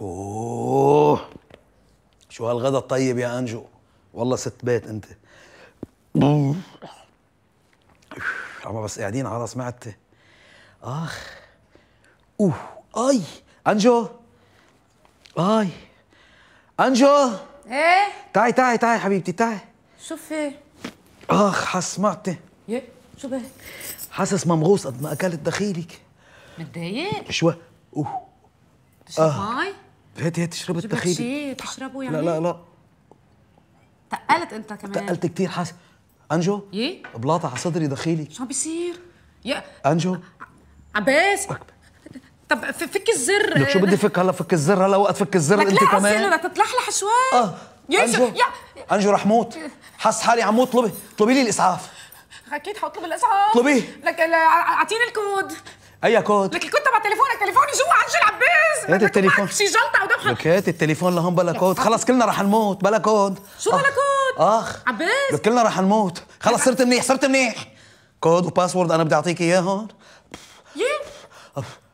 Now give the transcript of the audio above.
اوه شو هالغدا الطيب يا انجو والله ست بيت انت اما بس قاعدين على سمعتي اخ اوه اي انجو اي انجو ايه تعي تعي تعي حبيبتي تعي شو في؟ اخ حس معدتي يه شو بك؟ حاسس ممغوص قد ما اكلت دخيلك متضايق؟ شوي اوه تشرب آه. فهات هي تشرب التخيل شيء تشربه يعني لا لا لا تقلت انت كمان تقلت كثير حاسس انجو ايه بلاطه على صدري دخيلي شو عم بيصير يا انجو عباس طب فك الزر لك شو بدي فك هلا فك الزر هلا وقت فك الزر انت كمان لك لا تتلحلح شوي اه انجو يا انجو رح موت حاسس حالي عم موت طلبي طلبي لي الاسعاف اكيد حطلب الاسعاف طلبيه لك اعطيني الكود اي كود لك الكود تليفونك تليفوني جوا عند عباس هات التليفون شي جلطه لك هات التليفون لهون كود خلص كلنا رح نموت بلا كود شو بلا كود؟ اخ عباس لك كلنا رح نموت خلص صرت منيح صرت منيح كود وباسورد انا بدي اعطيك اياهم ياه